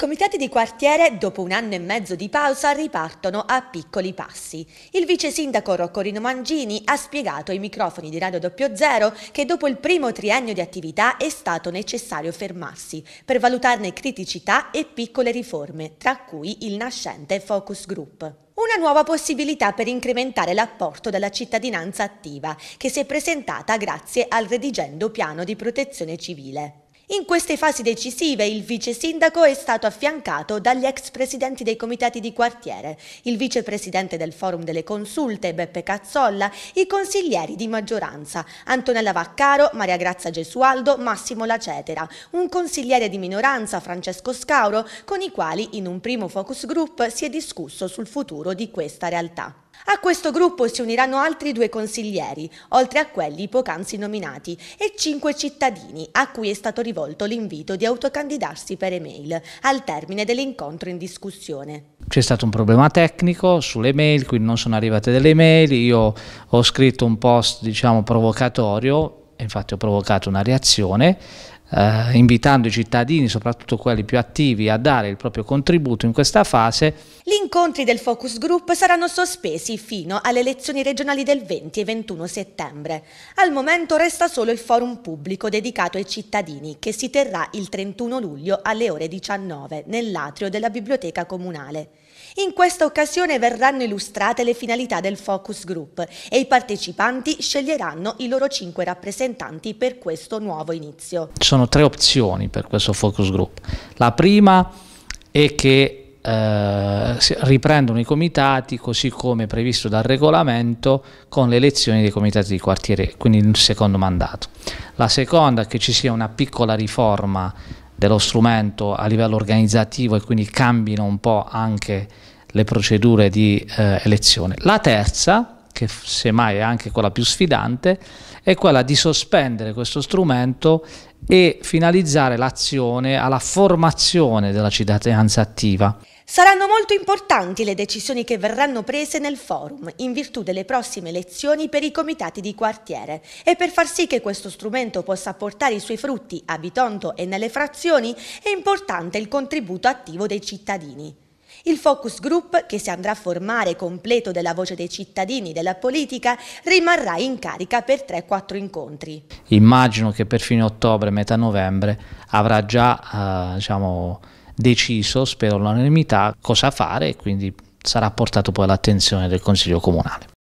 comitati di quartiere, dopo un anno e mezzo di pausa, ripartono a piccoli passi. Il vice sindaco Roccorino Mangini ha spiegato ai microfoni di Radio 00 che dopo il primo triennio di attività è stato necessario fermarsi per valutarne criticità e piccole riforme, tra cui il nascente Focus Group una nuova possibilità per incrementare l'apporto della cittadinanza attiva, che si è presentata grazie al redigendo piano di protezione civile. In queste fasi decisive il vice sindaco è stato affiancato dagli ex presidenti dei comitati di quartiere, il vicepresidente del forum delle consulte Beppe Cazzolla, i consiglieri di maggioranza Antonella Vaccaro, Maria Grazia Gesualdo, Massimo Lacetera, un consigliere di minoranza Francesco Scauro con i quali in un primo focus group si è discusso sul futuro di questa realtà. A questo gruppo si uniranno altri due consiglieri, oltre a quelli poc'anzi nominati, e cinque cittadini a cui è stato rivolto l'invito di autocandidarsi per email al termine dell'incontro in discussione. C'è stato un problema tecnico sulle mail, quindi non sono arrivate delle mail, io ho scritto un post diciamo provocatorio infatti ho provocato una reazione eh, invitando i cittadini, soprattutto quelli più attivi, a dare il proprio contributo in questa fase. Gli incontri del Focus Group saranno sospesi fino alle elezioni regionali del 20 e 21 settembre. Al momento resta solo il forum pubblico dedicato ai cittadini che si terrà il 31 luglio alle ore 19 nell'atrio della Biblioteca Comunale. In questa occasione verranno illustrate le finalità del focus group e i partecipanti sceglieranno i loro cinque rappresentanti per questo nuovo inizio. Sono sono tre opzioni per questo focus group. La prima è che eh, riprendono i comitati così come previsto dal regolamento con le elezioni dei comitati di quartiere, quindi il secondo mandato. La seconda è che ci sia una piccola riforma dello strumento a livello organizzativo e quindi cambino un po' anche le procedure di eh, elezione. La terza che semmai è anche quella più sfidante, è quella di sospendere questo strumento e finalizzare l'azione alla formazione della cittadinanza attiva. Saranno molto importanti le decisioni che verranno prese nel forum in virtù delle prossime elezioni per i comitati di quartiere e per far sì che questo strumento possa portare i suoi frutti a Bitonto e nelle frazioni è importante il contributo attivo dei cittadini. Il focus group, che si andrà a formare completo della voce dei cittadini della politica, rimarrà in carica per 3-4 incontri. Immagino che per fine ottobre, metà novembre, avrà già eh, diciamo, deciso, spero all'unanimità, cosa fare e quindi sarà portato poi all'attenzione del Consiglio Comunale.